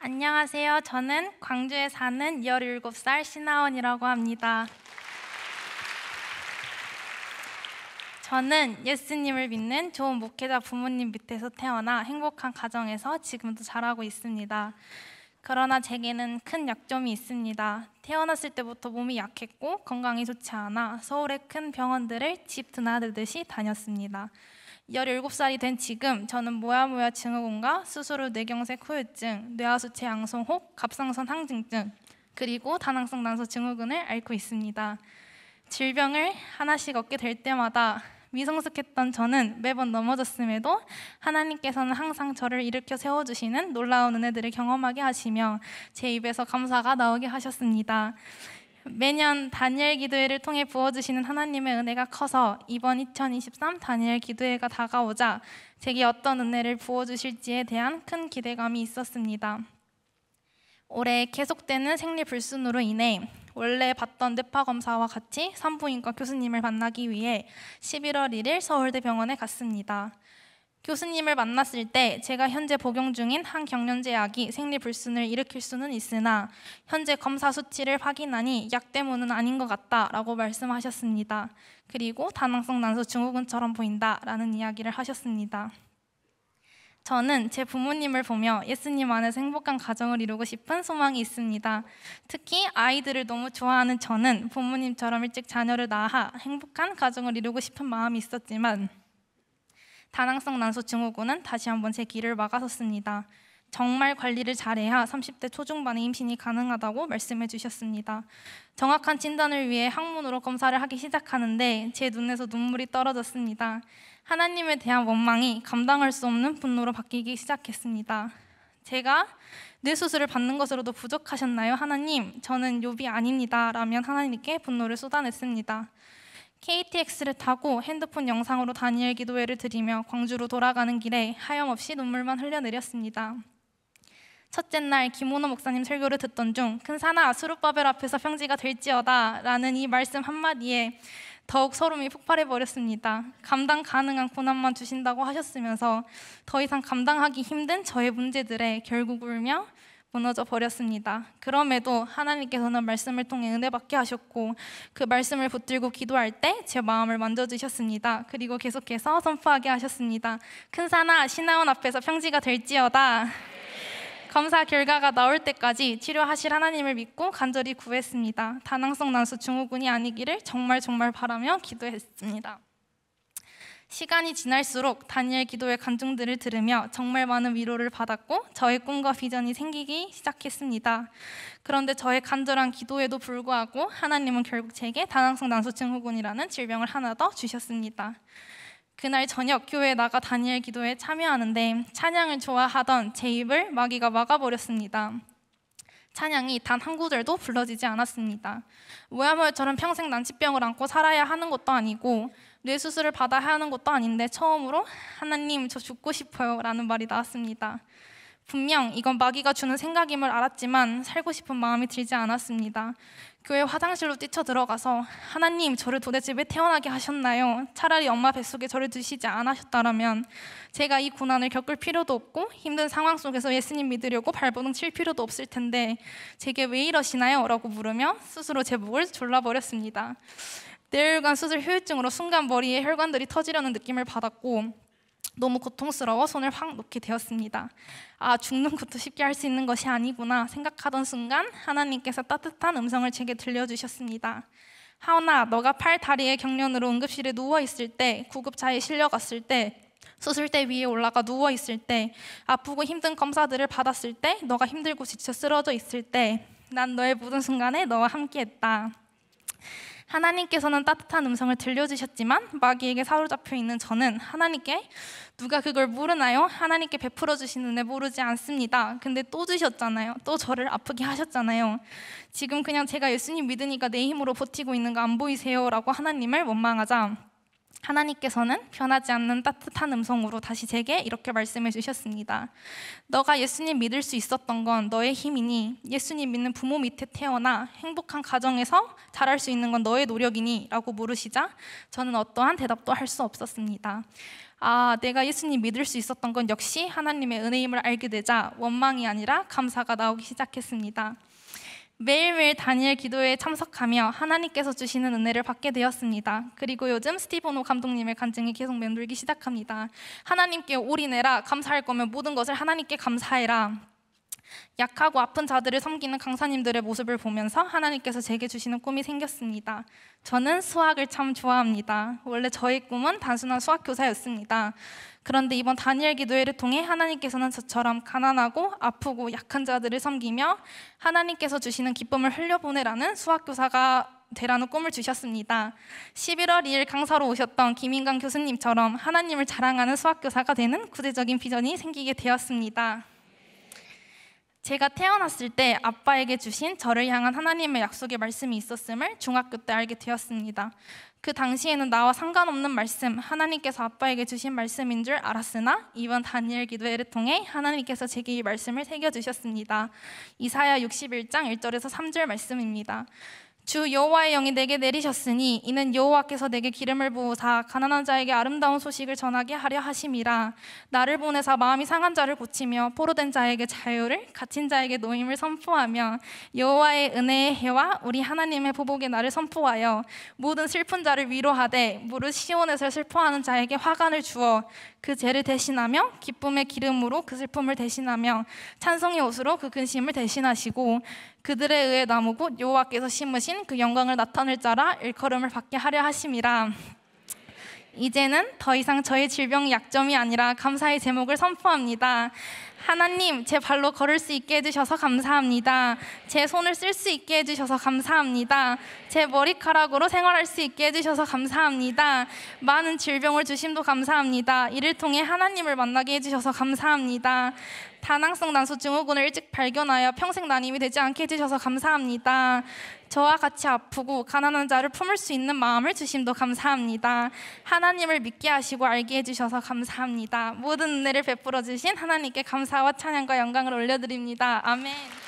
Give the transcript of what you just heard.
안녕하세요. 저는 광주에 사는 17살 신하원이라고 합니다. 저는 예수님을 믿는 좋은 목회자 부모님 밑에서 태어나 행복한 가정에서 지금도 자라고 있습니다. 그러나 제게는 큰 약점이 있습니다. 태어났을 때부터 몸이 약했고 건강이 좋지 않아 서울의 큰 병원들을 집 드나들듯이 다녔습니다. 17살이 된 지금 저는 모야모야 증후군과 스스로 뇌경색 후유증, 뇌하수체 양성혹, 갑상선 항진증, 그리고 다낭성 난소 증후군을 앓고 있습니다. 질병을 하나씩 얻게 될 때마다 미성숙했던 저는 매번 넘어졌음에도 하나님께서는 항상 저를 일으켜 세워주시는 놀라운 은혜들을 경험하게 하시며 제 입에서 감사가 나오게 하셨습니다. 매년 다니엘 기도회를 통해 부어주시는 하나님의 은혜가 커서 이번 2023 다니엘 기도회가 다가오자 제게 어떤 은혜를 부어주실지에 대한 큰 기대감이 있었습니다. 올해 계속되는 생리 불순으로 인해 원래 받던 뇌파 검사와 같이 산부인과 교수님을 만나기 위해 11월 1일 서울대 병원에 갔습니다. 교수님을 만났을 때 제가 현재 복용 중인 항 경련제 약이 생리 불순을 일으킬 수는 있으나 현재 검사 수치를 확인하니 약 때문은 아닌 것 같다라고 말씀하셨습니다. 그리고 다낭성 난소 증후군처럼 보인다라는 이야기를 하셨습니다. 저는 제 부모님을 보며 예수님 안에서 행복한 가정을 이루고 싶은 소망이 있습니다. 특히 아이들을 너무 좋아하는 저는 부모님처럼 일찍 자녀를 낳아 행복한 가정을 이루고 싶은 마음이 있었지만 다낭성 난소 증후군은 다시 한번 제 길을 막아섰습니다. 정말 관리를 잘해야 30대 초중반의 임신이 가능하다고 말씀해 주셨습니다. 정확한 진단을 위해 항문으로 검사를 하기 시작하는데 제 눈에서 눈물이 떨어졌습니다. 하나님에 대한 원망이 감당할 수 없는 분노로 바뀌기 시작했습니다. 제가 뇌수술을 받는 것으로도 부족하셨나요? 하나님, 저는 욕이 아닙니다. 라면 하나님께 분노를 쏟아냈습니다. KTX를 타고 핸드폰 영상으로 다니엘 기도회를 드리며 광주로 돌아가는 길에 하염없이 눈물만 흘려내렸습니다. 첫째 날 김호노 목사님 설교를 듣던 중 큰 산하 아수르바벨 앞에서 평지가 될지어다 라는 이 말씀 한마디에 더욱 소름이 폭발해 버렸습니다. 감당 가능한 고난만 주신다고 하셨으면서 더 이상 감당하기 힘든 저의 문제들에 결국 울며 무너져 버렸습니다. 그럼에도 하나님께서는 말씀을 통해 은혜 받게 하셨고 그 말씀을 붙들고 기도할 때 제 마음을 만져주셨습니다. 그리고 계속해서 선포하게 하셨습니다. 큰 산아 신하원 앞에서 평지가 될지어다. 검사 결과가 나올 때까지 치료하실 하나님을 믿고 간절히 구했습니다. 다낭성 난수 증후군이 아니기를 정말 정말 바라며 기도했습니다. 시간이 지날수록 다니엘 기도의 간증들을 들으며 정말 많은 위로를 받았고 저의 꿈과 비전이 생기기 시작했습니다. 그런데 저의 간절한 기도에도 불구하고 하나님은 결국 제게 다낭성 난소증 후군이라는 질병을 하나 더 주셨습니다. 그날 저녁 교회에 나가 다니엘 기도에 참여하는데 찬양을 좋아하던 제 입을 마귀가 막아버렸습니다. 찬양이 단 한 구절도 불러지지 않았습니다. 모야모야처럼 평생 난치병을 안고 살아야 하는 것도 아니고 뇌 수술을 받아야 하는 것도 아닌데 처음으로 하나님 저 죽고 싶어요라는 말이 나왔습니다. 분명 이건 마귀가 주는 생각임을 알았지만 살고 싶은 마음이 들지 않았습니다. 교회 화장실로 뛰쳐 들어가서 하나님 저를 도대체 왜 태어나게 하셨나요? 차라리 엄마 뱃속에 저를 두시지 않으셨다면 제가 이 고난을 겪을 필요도 없고 힘든 상황 속에서 예수님 믿으려고 발버둥 칠 필요도 없을 텐데 제게 왜 이러시나요? 라고 물으며 스스로 제 목을 졸라버렸습니다. 내일간 수술 후유증으로 순간 머리에 혈관들이 터지려는 느낌을 받았고 너무 고통스러워 손을 확 놓게 되었습니다. 아, 죽는 것도 쉽게 할 수 있는 것이 아니구나 생각하던 순간 하나님께서 따뜻한 음성을 제게 들려주셨습니다. 하오나, 너가 팔 다리의 경련으로 응급실에 누워 있을 때, 구급차에 실려갔을 때, 수술대 위에 올라가 누워 있을 때, 아프고 힘든 검사들을 받았을 때, 너가 힘들고 지쳐 쓰러져 있을 때, 난 너의 모든 순간에 너와 함께했다. 하나님께서는 따뜻한 음성을 들려주셨지만 마귀에게 사로잡혀 있는 저는 하나님께 누가 그걸 모르나요? 하나님께 베풀어 주신 은혜 모르지 않습니다. 근데 또 주셨잖아요. 또 저를 아프게 하셨잖아요. 지금 그냥 제가 예수님 믿으니까 내 힘으로 버티고 있는 거 안 보이세요? 라고 하나님을 원망하자. 하나님께서는 변하지 않는 따뜻한 음성으로 다시 제게 이렇게 말씀해 주셨습니다. 너가 예수님 믿을 수 있었던 건 너의 힘이니 예수님 믿는 부모 밑에 태어나 행복한 가정에서 자랄 수 있는 건 너의 노력이니 라고 물으시자 저는 어떠한 대답도 할 수 없었습니다. 아, 내가 예수님 믿을 수 있었던 건 역시 하나님의 은혜임을 알게 되자 원망이 아니라 감사가 나오기 시작했습니다. 매일매일 다니엘 기도에 참석하며 하나님께서 주시는 은혜를 받게 되었습니다. 그리고 요즘 스티브노 감독님의 간증이 계속 맴돌기 시작합니다. 하나님께 올인해라. 감사할 거면 모든 것을 하나님께 감사해라. 약하고 아픈 자들을 섬기는 강사님들의 모습을 보면서 하나님께서 제게 주시는 꿈이 생겼습니다. 저는 수학을 참 좋아합니다. 원래 저의 꿈은 단순한 수학 교사였습니다. 그런데 이번 다니엘 기도회를 통해 하나님께서는 저처럼 가난하고 아프고 약한 자들을 섬기며 하나님께서 주시는 기쁨을 흘려보내라는 수학 교사가 되라는 꿈을 주셨습니다. 11월 2일 강사로 오셨던 김인강 교수님처럼 하나님을 자랑하는 수학교사가 되는 구체적인 비전이 생기게 되었습니다. 제가 태어났을 때 아빠에게 주신 저를 향한 하나님의 약속의 말씀이 있었음을 중학교 때 알게 되었습니다. 그 당시에는 나와 상관없는 말씀, 하나님께서 아빠에게 주신 말씀인 줄 알았으나 이번 다니엘 기도회를 통해 하나님께서 제게 이 말씀을 새겨 주셨습니다. 이사야 61장 1절에서 3절 말씀입니다. 주 여호와의 영이 내게 내리셨으니 이는 여호와께서 내게 기름을 부으사 가난한 자에게 아름다운 소식을 전하게 하려 하심이라 나를 보내사 마음이 상한 자를 고치며 포로된 자에게 자유를 갇힌 자에게 노임을 선포하며 여호와의 은혜의 해와 우리 하나님의 보복의 날을 선포하여 모든 슬픈 자를 위로하되 무릇 시온에서 슬퍼하는 자에게 화관을 주어 그 죄를 대신하며 기쁨의 기름으로 그 슬픔을 대신하며 찬송의 옷으로 그 근심을 대신하시고 그들에 의해 나무 곧 여호와께서 심으신 그 영광을 나타낼 자라 일컬음을 받게 하려 하심이라. 이제는 더 이상 저의 질병 약점이 아니라 감사의 제목을 선포합니다. 하나님, 제 발로 걸을 수 있게 해주셔서 감사합니다. 제 손을 쓸 수 있게 해주셔서 감사합니다. 제 머리카락으로 생활할 수 있게 해주셔서 감사합니다. 많은 질병을 주심도 감사합니다. 이를 통해 하나님을 만나게 해주셔서 감사합니다. 다낭성 난소증후군을 일찍 발견하여 평생 난임이 되지 않게 해주셔서 감사합니다. 저와 같이 아프고 가난한 자를 품을 수 있는 마음을 주심도 감사합니다. 하나님을 믿게 하시고 알게 해주셔서 감사합니다. 모든 은혜를 베풀어 주신 하나님께 감사와 찬양과 영광을 올려드립니다. 아멘.